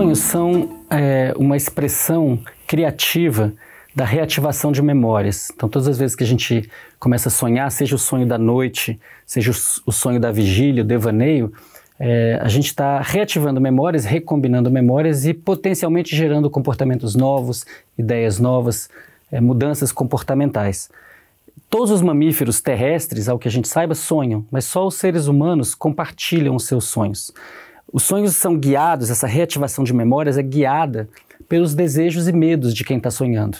sonhos são é, uma expressão criativa da reativação de memórias. Então, todas as vezes que a gente começa a sonhar, seja o sonho da noite, seja o sonho da vigília, o devaneio, é, a gente está reativando memórias, recombinando memórias e potencialmente gerando comportamentos novos, ideias novas, é, mudanças comportamentais. Todos os mamíferos terrestres, ao que a gente saiba, sonham, mas só os seres humanos compartilham os seus sonhos. Os sonhos são guiados, essa reativação de memórias é guiada pelos desejos e medos de quem está sonhando.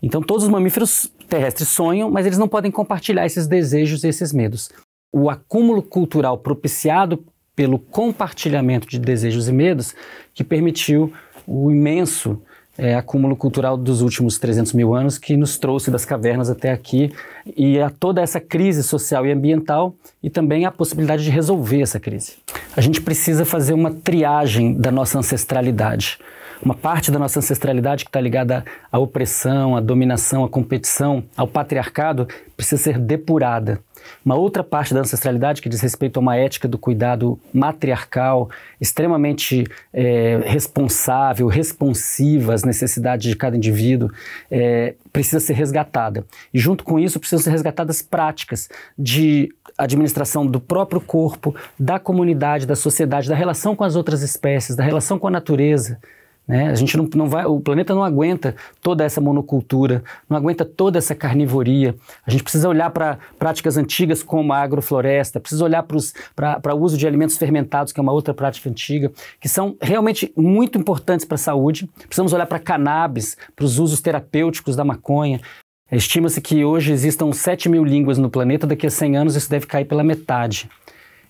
Então, todos os mamíferos terrestres sonham, mas eles não podem compartilhar esses desejos e esses medos. O acúmulo cultural propiciado pelo compartilhamento de desejos e medos que permitiu o imenso é, acúmulo cultural dos últimos 300 mil anos que nos trouxe das cavernas até aqui e a toda essa crise social e ambiental e também a possibilidade de resolver essa crise a gente precisa fazer uma triagem da nossa ancestralidade. Uma parte da nossa ancestralidade que está ligada à opressão, à dominação, à competição, ao patriarcado, precisa ser depurada. Uma outra parte da ancestralidade que diz respeito a uma ética do cuidado matriarcal, extremamente é, responsável, responsiva às necessidades de cada indivíduo, é, precisa ser resgatada. E junto com isso, precisam ser resgatadas práticas de administração do próprio corpo, da comunidade, da sociedade, da relação com as outras espécies, da relação com a natureza. Né? A gente não, não vai, o planeta não aguenta toda essa monocultura, não aguenta toda essa carnivoria. A gente precisa olhar para práticas antigas como a agrofloresta, precisa olhar para o uso de alimentos fermentados, que é uma outra prática antiga, que são realmente muito importantes para a saúde. Precisamos olhar para cannabis, para os usos terapêuticos da maconha, Estima-se que hoje existam 7 mil línguas no planeta, daqui a 100 anos isso deve cair pela metade.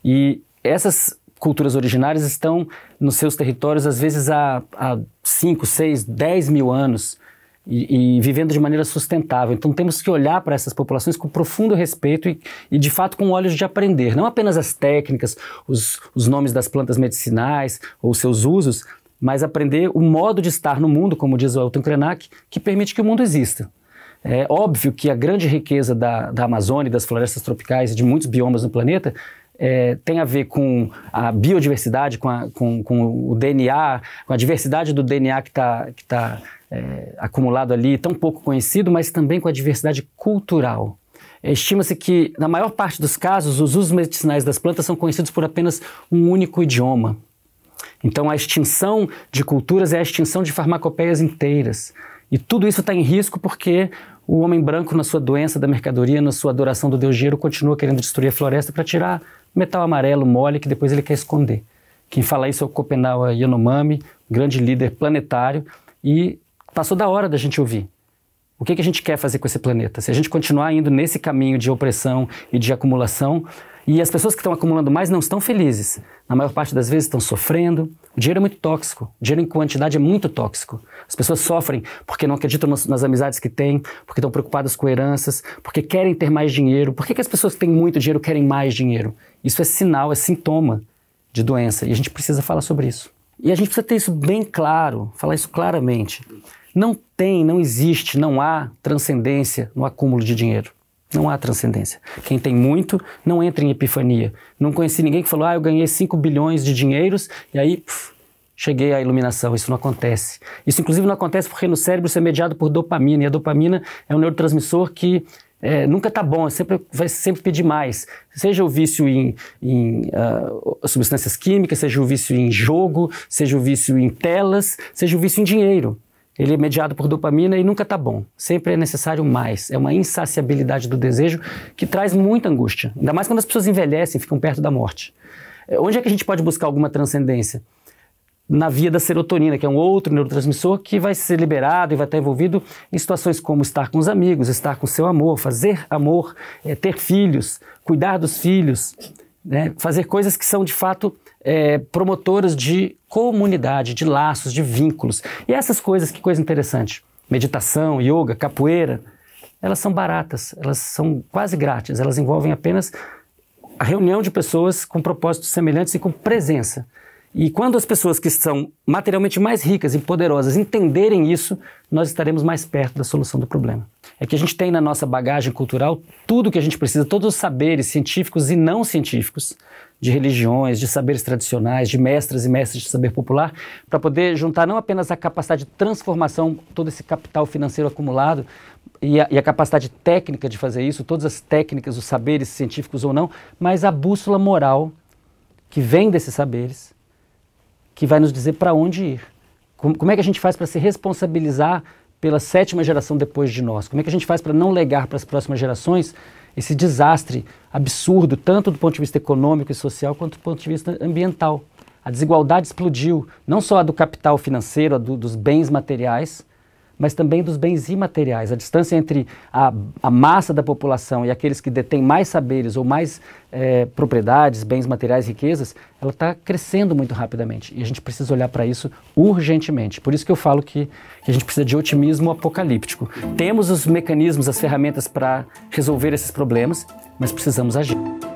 E essas culturas originárias estão nos seus territórios, às vezes, há, há 5, 6, 10 mil anos. E, e, vivendo de maneira sustentável. Então temos que olhar para essas populações com profundo respeito e, e, de fato com olhos de aprender, não apenas as técnicas, os, os nomes das plantas medicinais ou seus usos, mas aprender o modo de estar no mundo, como diz o Elton Krenak, que permite que o mundo exista. É óbvio que a grande riqueza da, da Amazônia, das florestas tropicais e de muitos biomas no planeta é, tem a ver com a biodiversidade, com, a, com, com, o DNA, com a diversidade do DNA que está que tá, é, acumulado ali, tão pouco conhecido, mas também com a diversidade cultural. É, estima-se que, na maior parte dos casos, os usos medicinais das plantas são conhecidos por apenas um único idioma. Então, a extinção de culturas é a extinção de farmacopeias inteiras. E tudo isso está em risco porque o homem branco, na sua doença da mercadoria, na sua adoração do Deus dinheiro, continua querendo destruir a floresta para tirar metal amarelo mole que depois ele quer esconder. Quem fala isso é o Copenhague Yanomami, grande líder planetário, e passou da hora da gente ouvir. O que, que a gente quer fazer com esse planeta? Se a gente continuar indo nesse caminho de opressão e de acumulação, e as pessoas que estão acumulando mais não estão felizes. Na maior parte das vezes estão sofrendo. O dinheiro é muito tóxico. O dinheiro em quantidade é muito tóxico. As pessoas sofrem porque não acreditam nas, nas amizades que têm, porque estão preocupadas com heranças, porque querem ter mais dinheiro. Por que, que as pessoas que têm muito dinheiro querem mais dinheiro? Isso é sinal, é sintoma de doença. E a gente precisa falar sobre isso. E a gente precisa ter isso bem claro, falar isso claramente. Não tem, não existe, não há transcendência no acúmulo de dinheiro. Não há transcendência. Quem tem muito não entra em epifania. Não conheci ninguém que falou, ah, eu ganhei 5 bilhões de dinheiros e aí puf, cheguei à iluminação. Isso não acontece. Isso, inclusive, não acontece porque no cérebro isso é mediado por dopamina. E a dopamina é um neurotransmissor que é, nunca está bom, é sempre, vai sempre pedir mais. Seja o vício em, em uh, substâncias químicas, seja o vício em jogo, seja o vício em telas, seja o vício em dinheiro. Ele é mediado por dopamina e nunca está bom. Sempre é necessário mais. É uma insaciabilidade do desejo que traz muita angústia. Ainda mais quando as pessoas envelhecem, ficam perto da morte. É, onde é que a gente pode buscar alguma transcendência? na via da serotonina, que é um outro neurotransmissor que vai ser liberado e vai estar envolvido em situações como estar com os amigos, estar com seu amor, fazer amor, é, ter filhos, cuidar dos filhos né, fazer coisas que são de fato é, promotoras de comunidade, de laços, de vínculos. E essas coisas, que coisa interessante, meditação, yoga, capoeira, elas são baratas, elas são quase grátis, elas envolvem apenas a reunião de pessoas com propósitos semelhantes e com presença. E quando as pessoas que são materialmente mais ricas e poderosas entenderem isso, nós estaremos mais perto da solução do problema é que a gente tem na nossa bagagem cultural tudo que a gente precisa, todos os saberes científicos e não científicos, de religiões, de saberes tradicionais, de mestras e mestres de saber popular, para poder juntar não apenas a capacidade de transformação, todo esse capital financeiro acumulado, e a, e a, capacidade técnica de fazer isso, todas as técnicas, os saberes científicos ou não, mas a bússola moral que vem desses saberes, que vai nos dizer para onde ir. Como, como é que a gente faz para se responsabilizar pela sétima geração depois de nós? Como é que a gente faz para não legar para as próximas gerações esse desastre absurdo, tanto do ponto de vista econômico e social, quanto do ponto de vista ambiental? A desigualdade explodiu, não só a do capital financeiro, a do, dos bens materiais, mas também dos bens imateriais. A distância entre a, a massa da população e aqueles que detêm mais saberes ou mais é, propriedades, bens materiais, riquezas, ela está crescendo muito rapidamente. E a gente precisa olhar para isso urgentemente. Por isso que eu falo que, que a gente precisa de otimismo apocalíptico. Temos os mecanismos, as ferramentas para resolver esses problemas, mas precisamos agir.